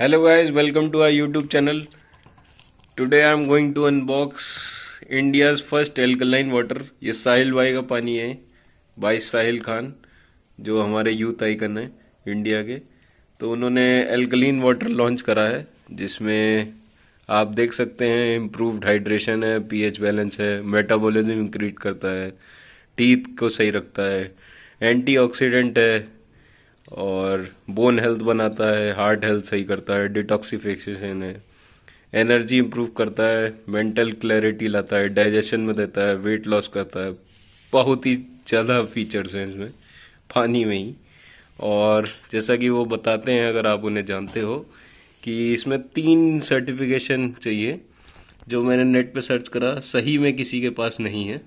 hello guys welcome to our YouTube channel today I am going to unbox India's first alkaline water ये साहिल भाई का पानी है भाई साहिल खान जो हमारे यूथ आइकन है इंडिया के तो उन्होंने एल्कलाइन वाटर लॉन्च करा है जिसमें आप देख सकते हैं इम्प्रूव्ड हाइड्रेशन है पीएच बैलेंस है मेटाबॉलिज्म इंक्रीट करता है टीथ को सही रखता है एंटीऑक्सीडेंट है और बोन हेल्थ बनाता है हार्ट हेल्थ सही करता है डिटॉक्सिफिकेशन है एनर्जी इम्प्रूव करता है मेंटल क्लैरिटी लाता है डाइजेशन में देता है वेट लॉस करता है बहुत ही ज़्यादा फीचर्स हैं इसमें पानी में ही और जैसा कि वो बताते हैं अगर आप उन्हें जानते हो कि इसमें तीन सर्टिफिकेशन चाहिए जो मैंने नेट पे सर्च करा सही में किसी के पास नहीं है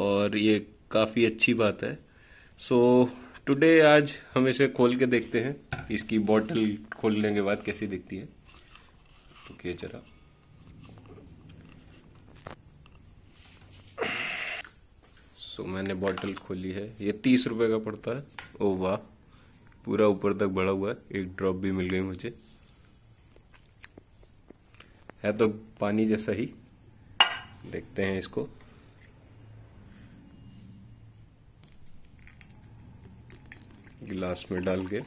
और ये काफ़ी अच्छी बात है सो टुडे आज हम इसे खोल के देखते हैं इसकी बॉटल खोलने के बाद कैसी दिखती है रुकिए तो जरा सो मैंने बॉटल खोली है ये तीस रुपए का पड़ता है ओ oh, वाह पूरा ऊपर तक बड़ा हुआ है एक ड्रॉप भी मिल गई मुझे है तो पानी जैसा ही देखते हैं इसको गिलास में डाल के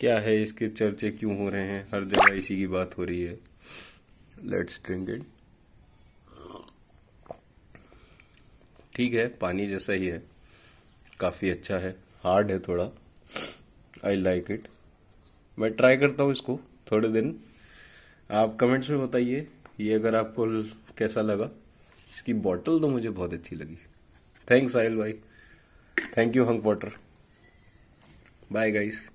क्या है इसके चर्चे क्यों हो रहे हैं हर जगह इसी की बात हो रही है लेट्स ड्रिंक इट ठीक है पानी जैसा ही है काफ़ी अच्छा है हार्ड है थोड़ा आई लाइक इट मैं ट्राई करता हूँ इसको थोड़े दिन आप कमेंट्स में बताइए ये अगर आपको कैसा लगा इसकी बॉटल तो मुझे बहुत अच्छी लगी थैंक्स आयल भाई थैंक यू हंक वाटर बाय गाइस